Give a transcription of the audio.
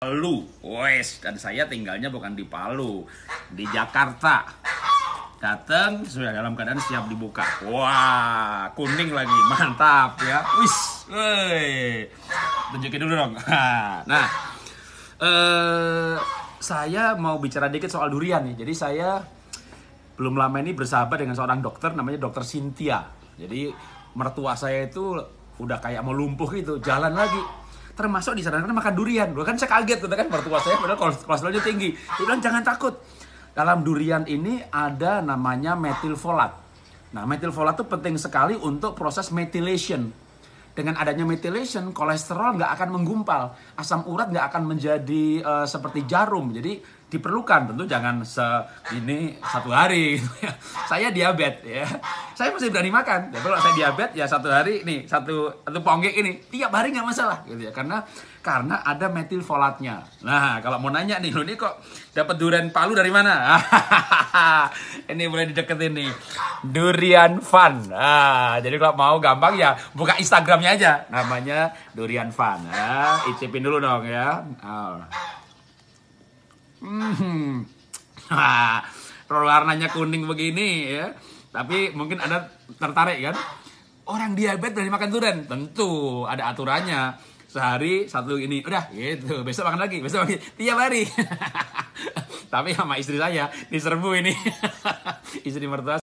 Palu, wes dan saya tinggalnya bukan di Palu, di Jakarta. Datang sudah dalam keadaan siap dibuka. Wah, kuning lagi, mantap ya. Wis, woi. Tunjukin dulu dong. Nah, eh, saya mau bicara dikit soal durian nih. Jadi saya belum lama ini bersahabat dengan seorang dokter namanya Dokter Cynthia. Jadi mertua saya itu udah kayak mau lumpuh gitu, jalan lagi termasuk disarankan makan durian. Gue kan saya kaget gitu kan mertua saya padahal kolesterolnya tinggi. Dia bilang jangan takut. Dalam durian ini ada namanya metilfolat. Nah, metilfolat itu penting sekali untuk proses methylation. Dengan adanya methylation, kolesterol nggak akan menggumpal, asam urat nggak akan menjadi uh, seperti jarum. Jadi diperlukan tentu jangan se ini satu hari gitu ya. Saya diabetes ya saya masih berani makan. Tapi ya, kalau saya diabetes ya satu hari nih satu satu ponggek ini tiap hari nggak masalah gitu ya karena karena ada metil folatnya. Nah kalau mau nanya nih lo nih kok dapat durian palu dari mana? ini boleh dideketin nih durian fun. Ah, jadi kalau mau gampang ya buka Instagramnya aja namanya durian fun. Ah, icipin dulu dong ya. Oh. Hmm. Ah, warnanya kuning begini ya. Tapi mungkin Anda tertarik kan? Orang diabetes dari makan durian? Tentu, ada aturannya. Sehari satu ini, udah gitu. Besok makan lagi, besok lagi. Tiap hari. Tapi sama istri saya diserbu ini. istri mertua